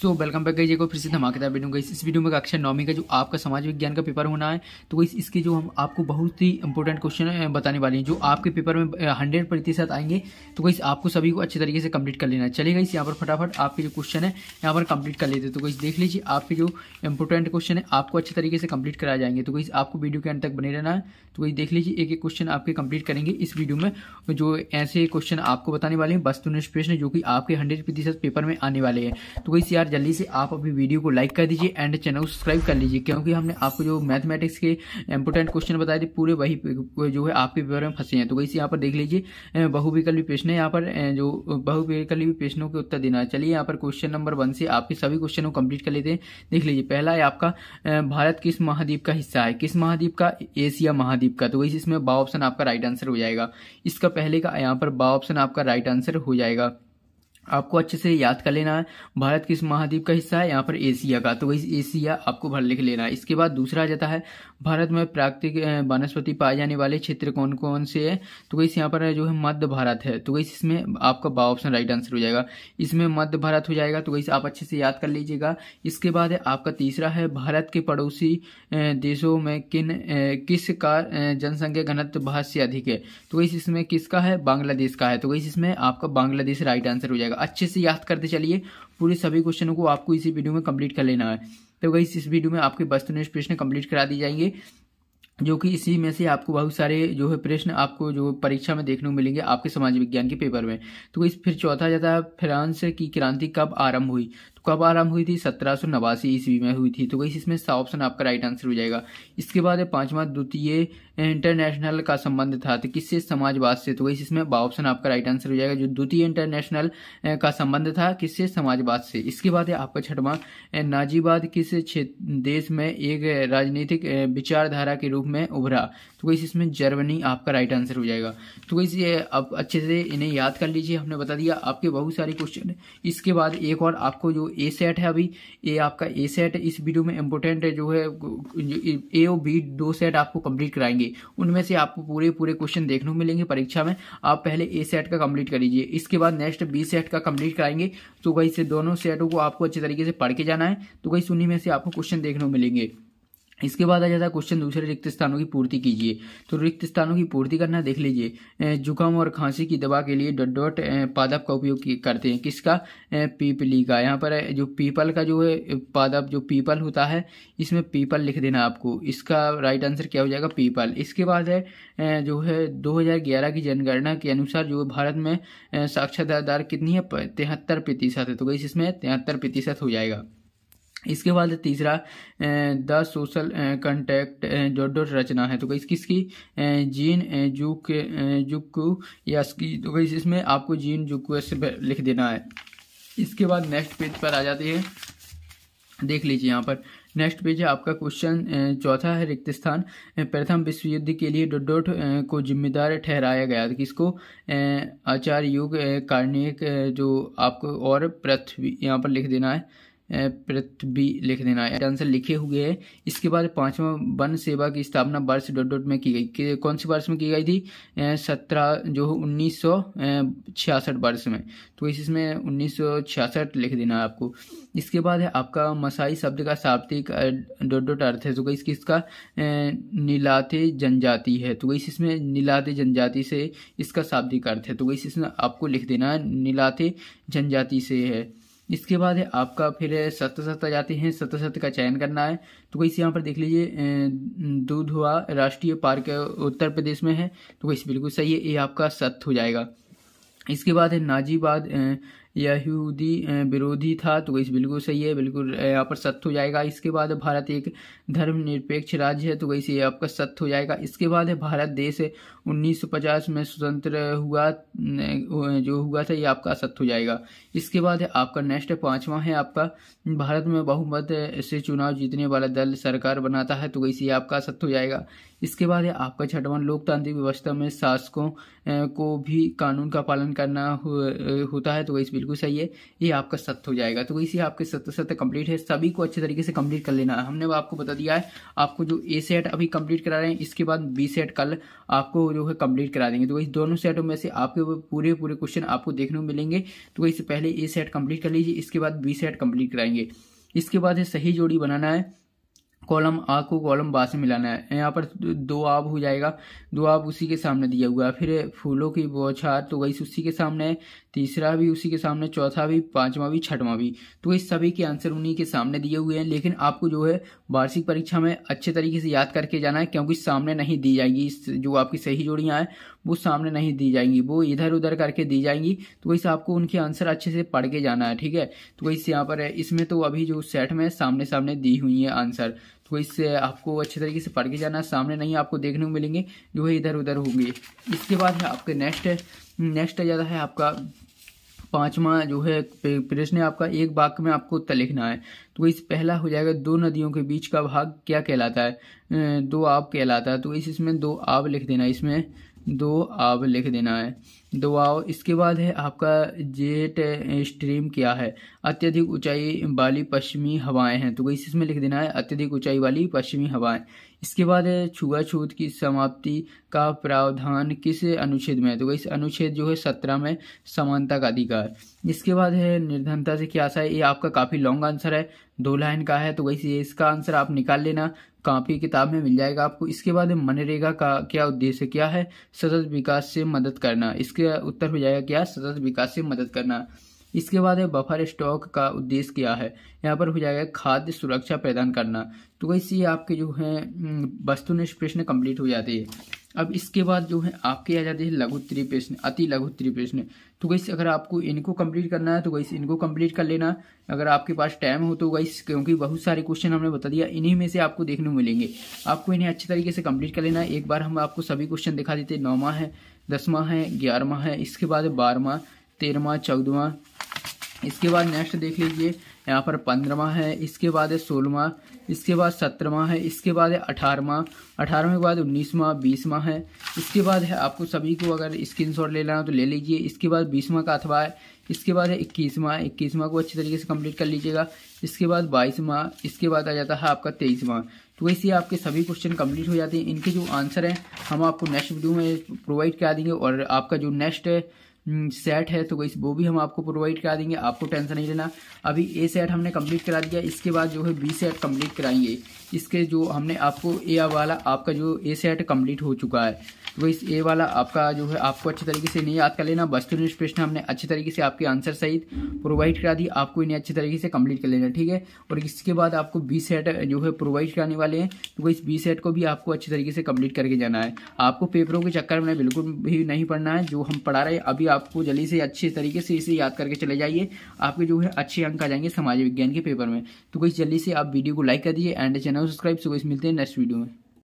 so welcome back गई को फिर से धमाकेदार वीडियो गई इस वीडियो में कक्षा नौवीं का जो आपका समाज विज्ञान का पेपर होना है तो गई इसके जो हम आपको बहुत ही इंपॉर्टेंट क्वेश्चन बताने वाले हैं जो आपके पेपर में हंड्रेड प्रतिशत आएंगे तो गई आपको सभी को अच्छे तरीके से कंप्लीट कर लेना है चलिए गई यहाँ पर फटाफट आपके जो क्वेश्चन है यहाँ पर कंप्लीट कर लेते तो गई देख लीजिए आपके जो इंपॉर्टेंट क्वेश्चन है आपको अच्छे तरीके से कंप्लीट कराए जाएंगे तो गई आपको वीडियो के अंत तक बने रहना है तो गई देख लीजिए एक एक क्वेश्चन आपके कंप्लीट करेंगे इस वीडियो में जो ऐसे क्वेश्चन आपको बताने वाले हैं वस्तुनिष्ठ प्रश्न जो कि आपके हंड्रेड प्रतिशत पेपर में आने वाले हैं तो गई यार यार जल्दी से आप अपनी वीडियो को लाइक कर दीजिए एंड चैनल को सब्सक्राइब कर लीजिए क्योंकि हमने आपको जो मैथमेटिक्स के इंपोर्टेंट क्वेश्चन बताए थे पूरे वही जो है आपके पेपर में फंसे हैं तो वैसे यहाँ पर देख लीजिए बहुविकल्पी प्रश्न है यहाँ पर जो बहुविकल्पी प्रश्नों के उत्तर देना है चलिए यहाँ पर क्वेश्चन नंबर वन से आपके सभी क्वेश्चन को कम्प्लीट कर लेते हैं देख लीजिए पहला है आपका भारत किस महाद्वीप का हिस्सा है किस महाद्वीप का एशिया महाद्वीप का तो वैसे इसमें बा ऑप्शन आपका राइट आंसर हो जाएगा इसका पहले का यहाँ पर बा ऑप्शन आपका राइट आंसर हो जाएगा आपको अच्छे से याद कर लेना है भारत किस महाद्वीप का हिस्सा है यहाँ पर एशिया का तो वही एशिया आपको भर लिख लेना है इसके बाद दूसरा आ जाता है भारत में प्राकृतिक वनस्पति पाए जाने वाले क्षेत्र कौन कौन से है तो वही यहाँ पर जो है मध्य भारत है तो वही इसमें आपका बा ऑप्शन राइट आंसर हो जाएगा इसमें मध्य भारत हो जाएगा तो वही आप अच्छे से याद कर लीजिएगा इसके बाद आपका तीसरा है भारत के पड़ोसी देशों में किन किस का जनसंख्या घनत्व बहुत से अधिक है तो वही इसमें किसका है बांग्लादेश का है तो वही इसमें आपका बांग्लादेश राइट आंसर हो जाएगा अच्छे से याद करते चलिए पूरे सभी क्वेश्चनों को आपको इसी वीडियो में कंप्लीट कर लेना है तो वही इस वीडियो में आपके वस्तुनिष्ठ प्रश्न कंप्लीट करा दिए जाएंगे जो कि इसी में से आपको बहुत सारे जो है प्रश्न आपको जो परीक्षा में देखने को मिलेंगे आपके समाज विज्ञान के पेपर में तो इस फिर चौथा जाता है फ्रांस की क्रांति कब आरंभ हुई कब आरंभ हुई थी सत्रह सौ नवासी ईस्वी में हुई थी तो वही इसमें सा ऑप्शन आपका राइट आंसर हो जाएगा इसके बाद है पांचवा द्वितीय इंटरनेशनल का संबंध था तो किससे समाजवाद से तो वही इसमें बा ऑप्शन आपका राइट आंसर हो जाएगा जो द्वितीय इंटरनेशनल का संबंध था किससे समाजवाद से इसके बाद है आपका छठवा नाजीवाद किस देश में एक राजनीतिक विचारधारा के रूप में उभरा तो वही इसमें जर्मनी आपका राइट आंसर हो जाएगा तो वही आप अच्छे से इन्हें याद कर लीजिए हमने बता दिया आपके बहुत सारे क्वेश्चन इसके बाद एक और आपको जो ए सेट है अभी ए आपका ए सेट इस वीडियो में इम्पोर्टेंट है जो है ए और बी दो सेट आपको कंप्लीट कराएंगे उनमें से आपको पूरे पूरे क्वेश्चन देखने को मिलेंगे परीक्षा में आप पहले ए सेट का कंप्लीट कर लीजिए इसके बाद नेक्स्ट बी सेट का कंप्लीट कराएंगे तो वही से दोनों सेटों को आपको अच्छे तरीके से पढ़ के जाना है तो वही सुनी में से आपको क्वेश्चन देखने को मिलेंगे इसके बाद आ जाता है क्वेश्चन दूसरे रिक्त स्थानों की पूर्ति कीजिए तो रिक्त स्थानों की पूर्ति करना देख लीजिए जुकाम और खांसी की दवा के लिए डॉट डॉट पादप का उपयोग करते हैं किसका पीपली का यहाँ पर जो पीपल का जो है पादप जो पीपल होता है इसमें पीपल लिख देना आपको इसका राइट आंसर क्या हो जाएगा पीपल इसके बाद है जो है दो की जनगणना के अनुसार जो भारत में साक्षरता दर कितनी है तिहत्तर प्रतिशत है तो गई इसमें तिहत्तर प्रतिशत हो जाएगा इसके बाद तीसरा द सोशल कंटेक्ट जो रचना है तो कई किसकी जीन जुक जुकू यासकी तो कई इसमें आपको जीन जुकू लिख देना है इसके बाद नेक्स्ट पेज पर आ जाती है देख लीजिए यहाँ पर नेक्स्ट पेज है आपका क्वेश्चन चौथा है रिक्त स्थान प्रथम विश्व युद्ध के लिए डोडोट को जिम्मेदार ठहराया गया था किसको आचार्य युग कार्णिक जो आपको और पृथ्वी यहाँ पर लिख देना है पृथ्वी लिख देना है आंसर लिखे हुए है इसके बाद पांचवा वन सेवा की स्थापना वर्ष डॉट डॉट में की गई कौन सी वर्ष में की गई थी सत्रह जो उन्नीस सौ छियासठ वर्ष में तो इसमें उन्नीस सौ छियासठ लिख देना है आपको इसके बाद है आपका मसाई शब्द का शाब्दिक डॉट डॉट अर्थ है तो गई इसकी इसका नीलाते जनजाति है तो गई इसमें नीलाते जनजाति से इसका शाब्दिक अर्थ है तो गई इसमें आपको लिख देना है नीलाते जनजाति से है इसके बाद है आपका फिर सत्र सत्र जाते हैं सत्र सत्र का चयन करना है तो कोई यहाँ पर देख लीजिए दूधवा राष्ट्रीय पार्क उत्तर प्रदेश में है तो कोई बिल्कुल सही है ये आपका सत्य हो जाएगा इसके बाद है नाजीबाद यहूदी विरोधी था तो गई बिल्कुल सही है बिल्कुल यहाँ पर सत्य हो जाएगा इसके बाद भारत एक धर्मनिरपेक्ष राज्य है तो गई आपका सत्य हो जाएगा इसके बाद है भारत देश 1950 में स्वतंत्र हुआ जो हुआ था ये आपका असत्य हो जाएगा इसके बाद है आपका नेक्स्ट पांचवा है आपका भारत में बहुमत से चुनाव जीतने वाला दल सरकार बनाता है तो वैसे आपका असत्य हो जाएगा इसके बाद है आपका छठवां लोकतांत्रिक व्यवस्था में शासकों को भी कानून का पालन करना होता है तो वही बिल्कुल बिल्कुल सही है ये आपका सत्य हो जाएगा तो इसी आपके सत्य सत्य कंप्लीट है सभी को अच्छे तरीके से कंप्लीट कर लेना है हमने आपको बता दिया है आपको जो ए सेट अभी कंप्लीट करा रहे हैं इसके बाद बी सेट कल आपको जो है कंप्लीट करा देंगे तो वही दोनों सेटों में से आपके पूरे पूरे क्वेश्चन आपको देखने को मिलेंगे तो इससे पहले ए सेट कंप्लीट कर लीजिए इसके बाद बी सेट कंप्लीट कराएंगे इसके बाद सही जोड़ी बनाना है कॉलम आ को कॉलम बा से मिलाना है यहाँ पर दो आब हो जाएगा दो आब उसी के सामने दिया हुआ है फिर फूलों की बौछार तो वही उसी के सामने है तीसरा भी उसी के सामने चौथा भी पांचवा भी छठवां भी तो इस सभी के आंसर उन्हीं के सामने दिए हुए हैं लेकिन आपको जो है वार्षिक परीक्षा में अच्छे तरीके से याद करके जाना है क्योंकि सामने नहीं दी जाएगी जो आपकी सही जोड़ियाँ हैं वो सामने नहीं दी जाएंगी वो इधर उधर करके दी जाएंगी तो वैसे आपको उनके आंसर अच्छे से पढ़ के जाना है ठीक है तो वैसे यहाँ पर है इसमें तो अभी जो सेट में सामने सामने दी हुई है आंसर तो इससे आपको अच्छे तरीके से पढ़ के जाना है सामने नहीं आपको देखने को मिलेंगे जो है इधर उधर होंगे इसके बाद है आपके नेक्स्ट नेक्स्ट आ जाता है आपका पांचवा जो है प्रश्न है आपका एक वाक्य में आपको उत्तर लिखना है तो इस पहला हो जाएगा दो नदियों के बीच का भाग क्या कहलाता है दो आब कहलाता है तो इस इसमें दो आब लिख देना इसमें दो आव लिख देना है दो आव इसके बाद है आपका जेट स्ट्रीम क्या है अत्यधिक ऊंचाई वाली पश्चिमी हवाएं हैं तो वही इसमें लिख देना है अत्यधिक ऊंचाई वाली पश्चिमी हवाएं इसके बाद है छुआछूत की समाप्ति का प्रावधान किस अनुच्छेद में है तो वही अनुच्छेद जो है सत्रह में समानता का अधिकार इसके बाद है निर्धनता से क्या आशा है ये आपका काफ़ी लॉन्ग आंसर है दो लाइन का है तो वही इसका आंसर आप निकाल लेना कापी किताब में मिल जाएगा आपको इसके बाद मनरेगा का क्या उद्देश्य क्या है सतत विकास से मदद करना इसके उत्तर हो जाएगा क्या सतत विकास से मदद करना इसके बाद है बफर स्टॉक का उद्देश्य क्या है यहाँ पर हो जाएगा खाद्य सुरक्षा प्रदान करना तो वैसे आपके जो है वस्तुनिष्ठ प्रश्न कंप्लीट हो जाते है अब इसके बाद जो है आपके आ जाते हैं लघु प्रश्न अति लघु प्रश्न तो गई अगर आपको इनको कंप्लीट करना है तो गई इनको कंप्लीट कर लेना अगर आपके पास टाइम हो तो गई क्योंकि बहुत सारे क्वेश्चन हमने बता दिया इन्हीं में से आपको देखने मिलेंगे आपको इन्हें अच्छे तरीके से कंप्लीट कर लेना एक बार हम आपको सभी क्वेश्चन दिखा देते नौवा है दसवा है ग्यारहवा है इसके बाद बारहवा तेरहवा चौदहवा इसके बाद नेक्स्ट देख लीजिए यहाँ पर पंद्रवा है इसके बाद है सोलहवा इसके बाद सत्रहवा है इसके बाद है अठारहवा अठारहवें के बाद उन्नीसवा बीसवा है इसके बाद है आपको सभी को अगर स्क्रीन शॉट ले लेना हो तो ले लीजिए इसके बाद बीसवा का अथवा है इसके बाद है इक्कीसवा इक्कीसवा को अच्छे तरीके से कम्प्लीट कर लीजिएगा इसके बाद बाईसवा इसके बाद आ जाता है आपका तेईसवा तो वैसे ही आपके सभी क्वेश्चन कंप्लीट हो जाते हैं इनके जो आंसर हैं हम आपको नेक्स्ट वीडियो में प्रोवाइड करा देंगे और आपका जो नेक्स्ट सेट हम्म, है तो वही वो भी हम आपको प्रोवाइड करा देंगे आपको टेंशन नहीं लेना अभी ए सेट हमने कंप्लीट करा दिया इसके बाद जो है बी सेट कंप्लीट कराएंगे इसके जो हमने आपको ए वाला आपका जो ए सेट कंप्लीट हो चुका है वही तो इस ए वाला आपका जो है आपको अच्छे तरीके से नहीं याद कर लेना वस्तु प्रश्न हमने अच्छे तरीके से आपके आंसर सहित प्रोवाइड करा दी आपको इन्हें अच्छे तरीके से कंप्लीट कर लेना ठीक है और इसके बाद आपको बी सेट जो है प्रोवाइड कराने वाले हैं तो वो इस बी सेट को भी आपको अच्छे तरीके से कम्प्लीट करके जाना है आपको पेपरों के चक्कर में बिल्कुल भी नहीं पढ़ना है जो हम पढ़ा रहे हैं अभी आपको जल्दी से अच्छे तरीके से इसे याद करके चले जाइए आपके जो है अच्छे अंक आ जाएंगे समाज विज्ञान के पेपर में तो कोई जल्दी से आप वीडियो को लाइक कर दीजिए एंड चैनल सब्सक्राइब सो मिलते हैं नेक्स्ट वीडियो में